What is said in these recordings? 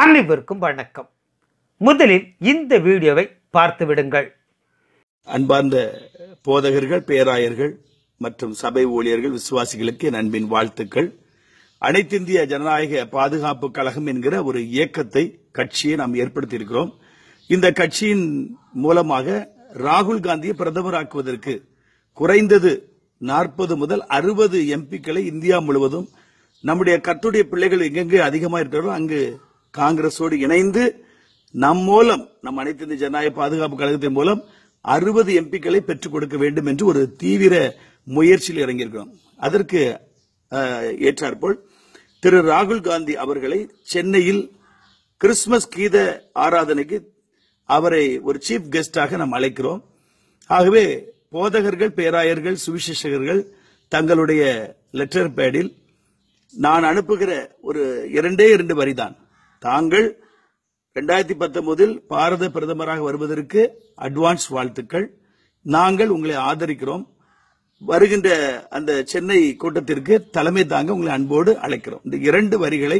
அனைவருக்கும் வணக்கம் முதலில் இந்த வீடியோவை பார்த்து விடுங்கள் அன்பார்ந்த போதகர்கள் பேராயர்கள் மற்றும் சபை ஊழியர்கள் விசுவாசிகளுக்கு நண்பின் அன்பின் வாழ்த்துக்கள் அனைத்திந்திய ஜனநாயக பாதுகாப்பு கழகம் என்கிற ஒரு இயக்கத்தை கட்சியை நாம் ஏற்படுத்தியிருக்கிறோம் இந்த கட்சியின் மூலமாக ராகுல் காந்தியை பிரதமராக்குவதற்கு குறைந்தது நாற்பது முதல் அறுபது எம்பிக்களை இந்தியா முழுவதும் நம்முடைய கத்துடைய பிள்ளைகள் எங்கெங்கு அதிகமாக இருக்கிறாரோ அங்கு காங்கிரஸோடு இணைந்து நம் மூலம் நம் அனைத்து இந்திய ஜனநாயக பாதுகாப்பு கழகத்தின் மூலம் அறுபது எம்பிக்களை பெற்றுக் கொடுக்க வேண்டும் என்று ஒரு தீவிர முயற்சியில் இறங்கியிருக்கிறோம் அதற்கு ஏற்றாற்போல் திரு ராகுல் காந்தி அவர்களை சென்னையில் கிறிஸ்துமஸ் கீத ஆராதனைக்கு அவரை ஒரு சீஃப் கெஸ்டாக நாம் அழைக்கிறோம் ஆகவே போதகர்கள் பேராயர்கள் சுவிசேஷகர்கள் தங்களுடைய லெட்டர் பேடில் நான் அனுப்புகிற ஒரு இரண்டே இரண்டு வரிதான் தாங்கள் இரண்டாயிரத்தி பத்தொன்பதில் பாரத பிரதமராக வருவதற்கு அட்வான்ஸ் வாழ்த்துக்கள் நாங்கள் உங்களை ஆதரிக்கிறோம் வருகின்ற அந்த சென்னை கூட்டத்திற்கு தலைமை தாங்க உங்களை அன்போடு அழைக்கிறோம் இந்த இரண்டு வரிகளை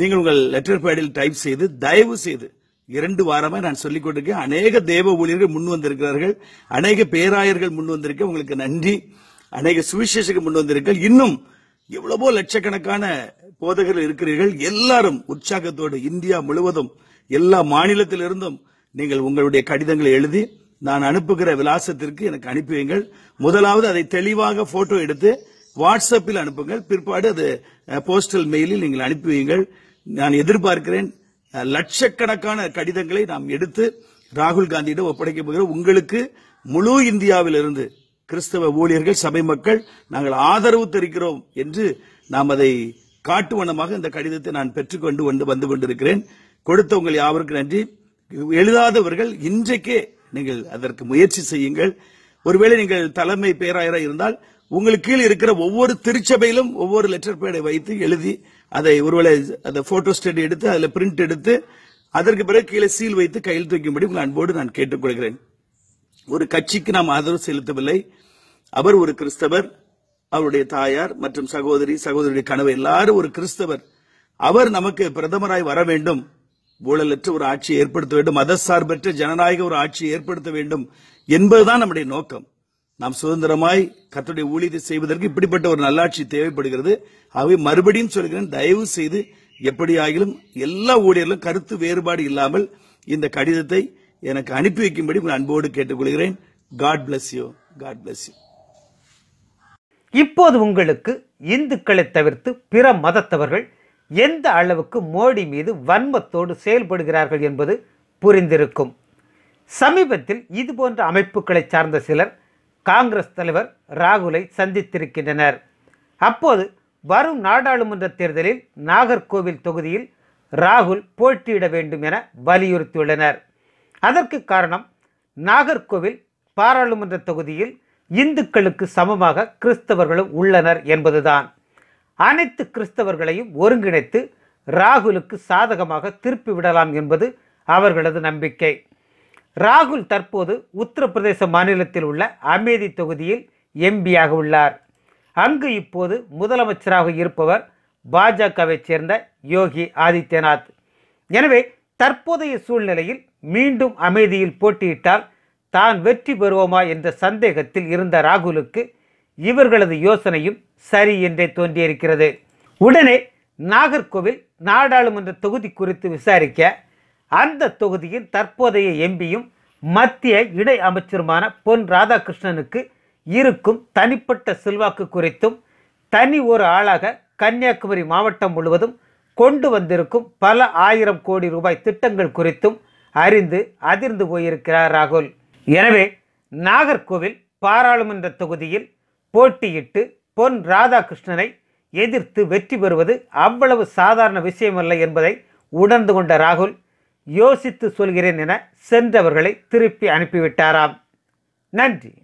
நீங்கள் உங்கள் லெட்டர் பேடில் டைப் செய்து தயவு செய்து இரண்டு வாரமாக நான் சொல்லிக் கொண்டிருக்கேன் அநேக தேவ ஊழியர்கள் முன் வந்திருக்கிறார்கள் அநேக பேராயர்கள் முன் வந்திருக்க உங்களுக்கு நன்றி அநேக சுவிசேஷங்கள் முன் வந்திருக்க இன்னும் எவ்வளவோ லட்சக்கணக்கான போதகர்கள் இருக்கிறீர்கள் எல்லாரும் உற்சாகத்தோடு இந்தியா முழுவதும் எல்லா மாநிலத்திலிருந்தும் நீங்கள் உங்களுடைய கடிதங்களை எழுதி நான் அனுப்புகிற விலாசத்திற்கு எனக்கு அனுப்புவீங்கள் முதலாவது அதை தெளிவாக போட்டோ எடுத்து வாட்ஸ்அப்பில் அனுப்புங்கள் பிற்பாடு அது போஸ்டல் மெயிலில் நீங்கள் அனுப்புவீங்கள் நான் எதிர்பார்க்கிறேன் லட்சக்கணக்கான கடிதங்களை நாம் எடுத்து ராகுல் காந்தியிடம் ஒப்படைக்க போகிறோம் உங்களுக்கு முழு இந்தியாவிலிருந்து கிறிஸ்தவ ஊழியர்கள் சபை மக்கள் நாங்கள் ஆதரவு தெரிக்கிறோம் என்று நாம் அதை காட்டுவனமாக இந்த கடிதத்தை நான் பெற்றுக்கொண்டு வந்து வந்து கொண்டிருக்கிறேன் கொடுத்தவங்கள் யாவருக்கு நன்றி எழுதாதவர்கள் இன்றைக்கே நீங்கள் அதற்கு முயற்சி செய்யுங்கள் ஒருவேளை நீங்கள் தலைமை பேராயராக இருந்தால் உங்களுக்கு கீழ் இருக்கிற ஒவ்வொரு திருச்சபையிலும் ஒவ்வொரு லெட்டர் பேடை வைத்து எழுதி அதை ஒருவேளை அந்த போட்டோ ஸ்டடி எடுத்து அதில் பிரிண்ட் எடுத்து அதற்கு பிறகு கீழே சீல் வைத்து கையில் தூக்கும்படி உங்கள் அன்போடு நான் கேட்டுக்கொள்கிறேன் ஒரு கட்சிக்கு நாம் ஆதரவு செலுத்தவில்லை அவர் ஒரு கிறிஸ்தவர் அவருடைய தாயார் மற்றும் சகோதரி சகோதரியுடைய கனவு எல்லாரும் ஒரு கிறிஸ்தவர் அவர் நமக்கு பிரதமராய் வர வேண்டும் ஊழலற்ற ஒரு ஆட்சியை ஏற்படுத்த வேண்டும் மத சார்பற்ற ஜனநாயக ஒரு ஆட்சியை ஏற்படுத்த வேண்டும் என்பதுதான் நம்முடைய நோக்கம் நாம் சுதந்திரமாய் கத்துடைய ஊழியத்தை செய்வதற்கு இப்படிப்பட்ட ஒரு நல்லாட்சி தேவைப்படுகிறது ஆகவே மறுபடியும் சொல்கிறேன் தயவு செய்து எப்படியாகிலும் எல்லா ஊழியர்களும் கருத்து வேறுபாடு இல்லாமல் இந்த கடிதத்தை எனக்கு அனுப்பி வைக்கும்படி உங்கள் அன்போடு கேட்டுக்கொள்கிறேன் God bless you God bless you இப்போது உங்களுக்கு இந்துக்களை தவிர்த்து பிற மதத்தவர்கள் எந்த அளவுக்கு மோடி மீது வன்மத்தோடு செயல்படுகிறார்கள் என்பது புரிந்திருக்கும் சமீபத்தில் இது போன்ற அமைப்புகளை சார்ந்த சிலர் காங்கிரஸ் தலைவர் ராகுலை சந்தித்திருக்கின்றனர் அப்போது வரும் நாடாளுமன்ற தேர்தலில் நாகர்கோவில் தொகுதியில் ராகுல் போட்டியிட வேண்டும் என வலியுறுத்தியுள்ளனர் அதற்கு காரணம் நாகர்கோவில் பாராளுமன்ற தொகுதியில் இந்துக்களுக்கு சமமாக கிறிஸ்தவர்களும் உள்ளனர் என்பதுதான் அனைத்து கிறிஸ்தவர்களையும் ஒருங்கிணைத்து ராகுலுக்கு சாதகமாக திருப்பி விடலாம் என்பது அவர்களது நம்பிக்கை ராகுல் தற்போது உத்தரப்பிரதேச மாநிலத்தில் உள்ள அமேதி தொகுதியில் எம்பியாக உள்ளார் அங்கு இப்போது முதலமைச்சராக இருப்பவர் பாஜகவைச் சேர்ந்த யோகி ஆதித்யநாத் எனவே தற்போதைய சூழ்நிலையில் மீண்டும் அமைதியில் போட்டியிட்டால் தான் வெற்றி பெறுவோமா என்ற சந்தேகத்தில் இருந்த ராகுலுக்கு இவர்களது யோசனையும் சரி என்றே தோன்றியிருக்கிறது உடனே நாகர்கோவில் நாடாளுமன்ற தொகுதி குறித்து விசாரிக்க அந்த தொகுதியின் தற்போதைய எம்பியும் மத்திய இணை அமைச்சருமான பொன் ராதாகிருஷ்ணனுக்கு இருக்கும் தனிப்பட்ட செல்வாக்கு குறித்தும் தனி ஒரு ஆளாக கன்னியாகுமரி மாவட்டம் முழுவதும் கொண்டு வந்திருக்கும் பல ஆயிரம் கோடி ரூபாய் திட்டங்கள் குறித்தும் அறிந்து அதிர்ந்து போயிருக்கிறார் ராகுல் எனவே நாகர்கோவில் பாராளுமன்ற தொகுதியில் போட்டியிட்டு பொன் ராதாகிருஷ்ணனை எதிர்த்து வெற்றி பெறுவது அவ்வளவு சாதாரண விஷயமல்ல என்பதை உணர்ந்து கொண்ட ராகுல் யோசித்து சொல்கிறேன் என சென்றவர்களை திருப்பி அனுப்பிவிட்டாராம் நன்றி